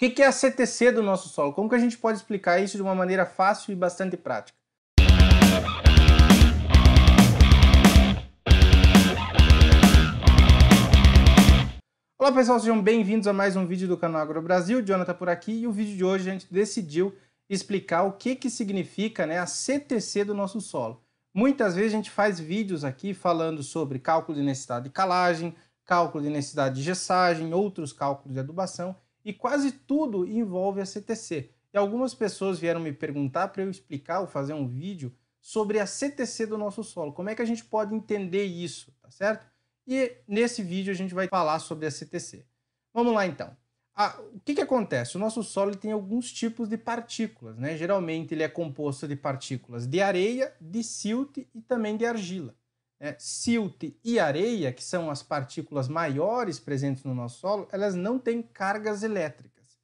O que é a CTC do nosso solo? Como que a gente pode explicar isso de uma maneira fácil e bastante prática? Olá pessoal, sejam bem-vindos a mais um vídeo do canal Agro Brasil, Jonathan por aqui, e o vídeo de hoje a gente decidiu explicar o que, que significa né, a CTC do nosso solo. Muitas vezes a gente faz vídeos aqui falando sobre cálculo de necessidade de calagem, cálculo de necessidade de gessagem, outros cálculos de adubação, e quase tudo envolve a CTC. E algumas pessoas vieram me perguntar para eu explicar ou fazer um vídeo sobre a CTC do nosso solo. Como é que a gente pode entender isso, tá certo? E nesse vídeo a gente vai falar sobre a CTC. Vamos lá então. o que, que acontece? O nosso solo tem alguns tipos de partículas, né? Geralmente ele é composto de partículas de areia, de silt e também de argila né, silt e areia, que são as partículas maiores presentes no nosso solo, elas não têm cargas elétricas.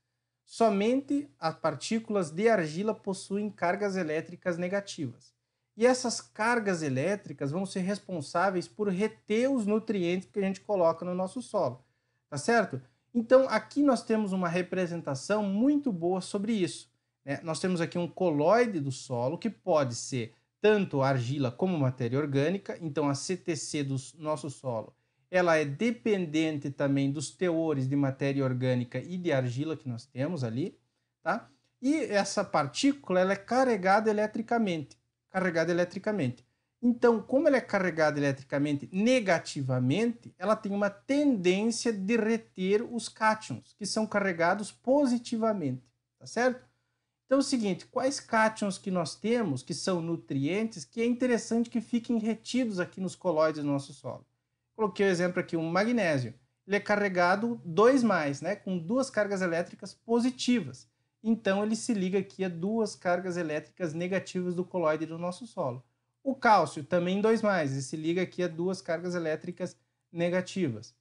Somente as partículas de argila possuem cargas elétricas negativas. E essas cargas elétricas vão ser responsáveis por reter os nutrientes que a gente coloca no nosso solo, tá certo? Então aqui nós temos uma representação muito boa sobre isso. Né? Nós temos aqui um coloide do solo que pode ser tanto argila como matéria orgânica, então a CTC do nosso solo, ela é dependente também dos teores de matéria orgânica e de argila que nós temos ali, tá? E essa partícula, ela é carregada eletricamente, carregada eletricamente. Então, como ela é carregada eletricamente negativamente, ela tem uma tendência de reter os cátions, que são carregados positivamente, tá certo? Então é o seguinte, quais cátions que nós temos, que são nutrientes, que é interessante que fiquem retidos aqui nos colóides do nosso solo. Coloquei o exemplo aqui, um magnésio. Ele é carregado 2+, mais, né, com duas cargas elétricas positivas. Então ele se liga aqui a duas cargas elétricas negativas do colóide do nosso solo. O cálcio também 2+, mais, ele se liga aqui a duas cargas elétricas negativas.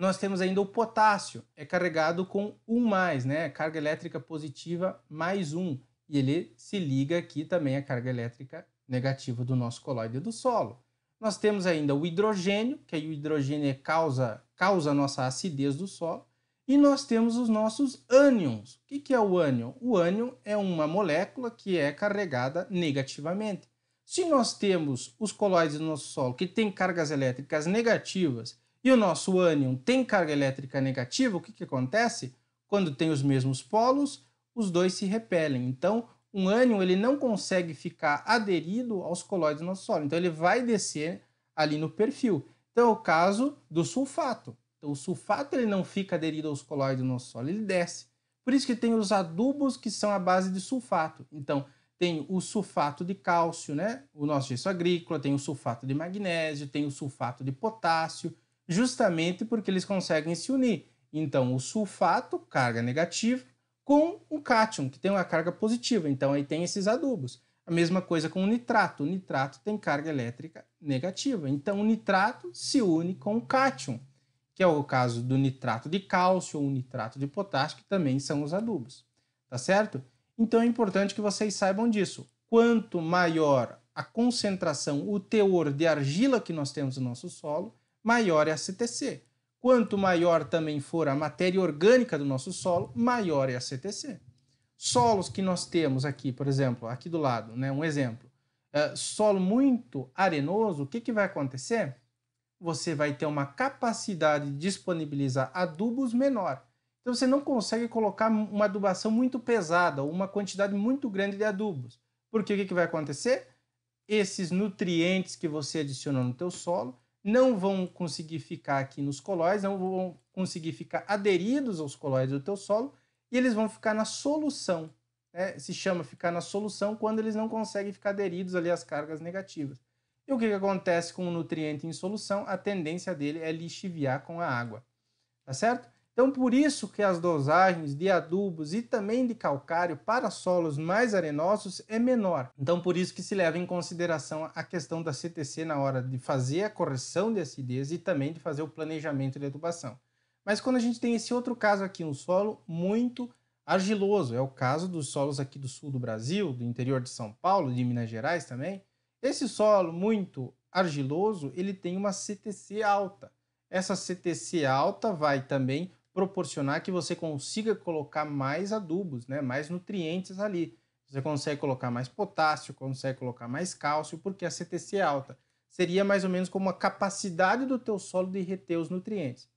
Nós temos ainda o potássio, é carregado com 1 mais, né? Carga elétrica positiva mais 1. E ele se liga aqui também à carga elétrica negativa do nosso colóide do solo. Nós temos ainda o hidrogênio, que aí o hidrogênio é causa, causa a nossa acidez do solo. E nós temos os nossos ânions. O que, que é o ânion? O ânion é uma molécula que é carregada negativamente. Se nós temos os colóides do nosso solo que têm cargas elétricas negativas e o nosso ânion tem carga elétrica negativa, o que, que acontece? Quando tem os mesmos polos, os dois se repelem. Então, um ânion ele não consegue ficar aderido aos colóides do nosso solo. Então, ele vai descer ali no perfil. Então, é o caso do sulfato. Então, o sulfato ele não fica aderido aos colóides do nosso solo, ele desce. Por isso que tem os adubos que são a base de sulfato. Então, tem o sulfato de cálcio, né? O nosso gesso agrícola, tem o sulfato de magnésio, tem o sulfato de potássio, justamente porque eles conseguem se unir. Então, o sulfato, carga negativa, com o cátion, que tem uma carga positiva. Então, aí tem esses adubos. A mesma coisa com o nitrato. O nitrato tem carga elétrica negativa. Então, o nitrato se une com o cátion, que é o caso do nitrato de cálcio ou nitrato de potássio, que também são os adubos. Tá certo? Então, é importante que vocês saibam disso. Quanto maior a concentração, o teor de argila que nós temos no nosso solo, maior é a CTC. Quanto maior também for a matéria orgânica do nosso solo, maior é a CTC. Solos que nós temos aqui, por exemplo, aqui do lado, né, um exemplo, eh, solo muito arenoso, o que, que vai acontecer? Você vai ter uma capacidade de disponibilizar adubos menor. Então você não consegue colocar uma adubação muito pesada, uma quantidade muito grande de adubos. Porque o que, que vai acontecer? Esses nutrientes que você adicionou no teu solo não vão conseguir ficar aqui nos colóides, não vão conseguir ficar aderidos aos colóides do teu solo e eles vão ficar na solução. Né? Se chama ficar na solução quando eles não conseguem ficar aderidos ali às cargas negativas. E o que, que acontece com o nutriente em solução? A tendência dele é lixiviar com a água. Tá certo? Então, por isso que as dosagens de adubos e também de calcário para solos mais arenosos é menor. Então, por isso que se leva em consideração a questão da CTC na hora de fazer a correção de acidez e também de fazer o planejamento de adubação. Mas quando a gente tem esse outro caso aqui, um solo muito argiloso, é o caso dos solos aqui do sul do Brasil, do interior de São Paulo, de Minas Gerais também, esse solo muito argiloso, ele tem uma CTC alta. Essa CTC alta vai também proporcionar que você consiga colocar mais adubos, né, mais nutrientes ali. Você consegue colocar mais potássio, consegue colocar mais cálcio, porque a CTC é alta. Seria mais ou menos como a capacidade do teu solo de reter os nutrientes.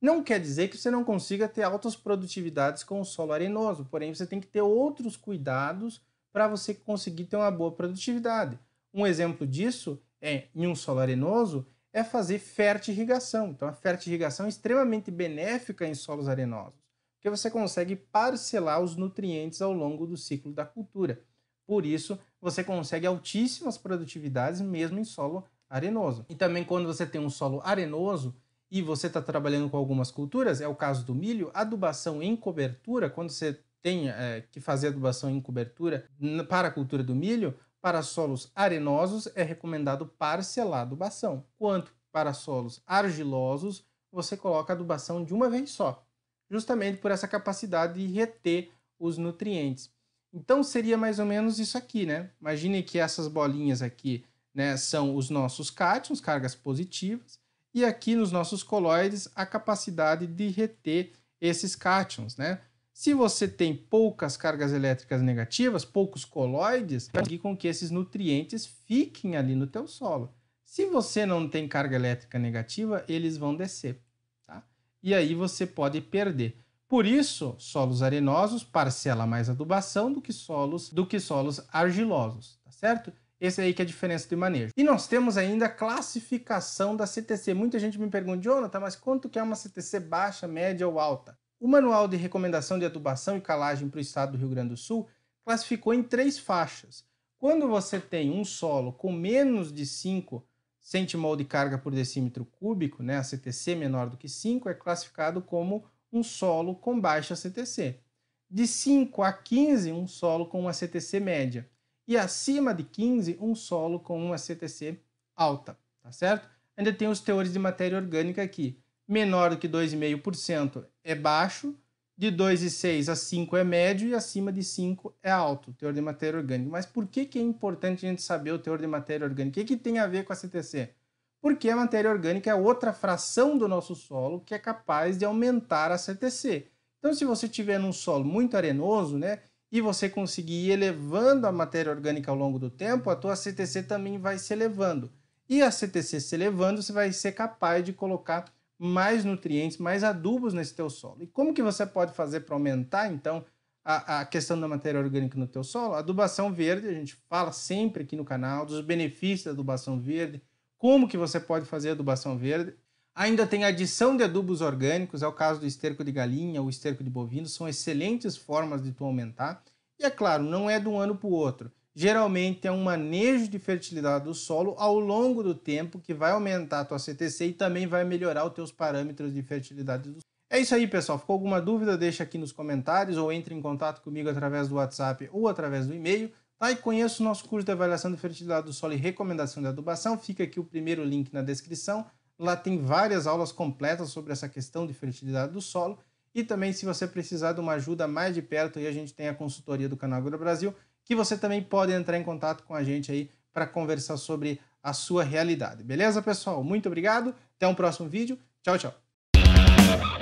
Não quer dizer que você não consiga ter altas produtividades com o solo arenoso, porém você tem que ter outros cuidados para você conseguir ter uma boa produtividade. Um exemplo disso é em um solo arenoso é fazer fertirrigação. Então, a fertirrigação é extremamente benéfica em solos arenosos, porque você consegue parcelar os nutrientes ao longo do ciclo da cultura. Por isso, você consegue altíssimas produtividades mesmo em solo arenoso. E também quando você tem um solo arenoso e você está trabalhando com algumas culturas, é o caso do milho, adubação em cobertura, quando você tem é, que fazer adubação em cobertura para a cultura do milho, para solos arenosos, é recomendado parcelar a adubação, quanto para solos argilosos, você coloca a adubação de uma vez só, justamente por essa capacidade de reter os nutrientes. Então seria mais ou menos isso aqui, né? Imagine que essas bolinhas aqui né, são os nossos cátions, cargas positivas, e aqui nos nossos coloides a capacidade de reter esses cátions, né? Se você tem poucas cargas elétricas negativas, poucos colóides, vai com que esses nutrientes fiquem ali no teu solo. Se você não tem carga elétrica negativa, eles vão descer, tá? E aí você pode perder. Por isso, solos arenosos parcela mais adubação do que solos do que solos argilosos, tá certo? Esse é aí que é a diferença de manejo. E nós temos ainda a classificação da CTC. Muita gente me pergunta, Jonathan, mas quanto que é uma CTC baixa, média ou alta? O Manual de Recomendação de Adubação e Calagem para o Estado do Rio Grande do Sul classificou em três faixas. Quando você tem um solo com menos de 5 centimol de carga por decímetro cúbico, né, a CTC menor do que 5, é classificado como um solo com baixa CTC. De 5 a 15, um solo com uma CTC média. E acima de 15, um solo com uma CTC alta, tá certo? Ainda tem os teores de matéria orgânica aqui menor do que 2,5% é baixo, de 2,6 a 5 é médio e acima de 5 é alto, o teor de matéria orgânica. Mas por que, que é importante a gente saber o teor de matéria orgânica? O que, que tem a ver com a CTC? Porque a matéria orgânica é outra fração do nosso solo que é capaz de aumentar a CTC. Então, se você tiver num solo muito arenoso, né, e você conseguir ir elevando a matéria orgânica ao longo do tempo, a tua CTC também vai se elevando. E a CTC se elevando, você vai ser capaz de colocar mais nutrientes, mais adubos nesse teu solo. E como que você pode fazer para aumentar, então, a, a, questão da matéria orgânica no teu solo? adubação verde, a gente fala sempre aqui no canal dos benefícios da adubação verde, como que você pode fazer a adubação verde. Ainda tem adição de adubos orgânicos, é o caso do esterco de galinha ou esterco de bovino, são excelentes formas de tu aumentar. E é claro, não é de um ano para o outro geralmente é um manejo de fertilidade do solo ao longo do tempo que vai aumentar a tua CTC e também vai melhorar os teus parâmetros de fertilidade do solo. É isso aí, pessoal. Ficou alguma dúvida? Deixa aqui nos comentários ou entre em contato comigo através do WhatsApp ou através do e-mail. Tá? E conheça o nosso curso de avaliação de fertilidade do solo e recomendação de adubação. Fica aqui o primeiro link na descrição. Lá tem várias aulas completas sobre essa questão de fertilidade do solo. E também, se você precisar de uma ajuda mais de perto, aí a gente tem a consultoria do Canal Agro Brasil que você também pode entrar em contato com a gente aí para conversar sobre a sua realidade. Beleza, pessoal? Muito obrigado. Até um próximo vídeo. Tchau, tchau.